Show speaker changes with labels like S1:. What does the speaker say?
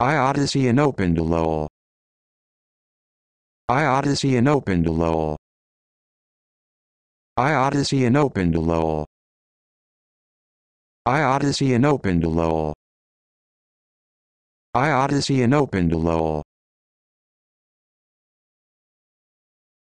S1: I Odyssey and opened a I Odyssey and opened a I Odyssey and opened a I Odyssey and opened a I Odyssey and opened a OpenDLOL.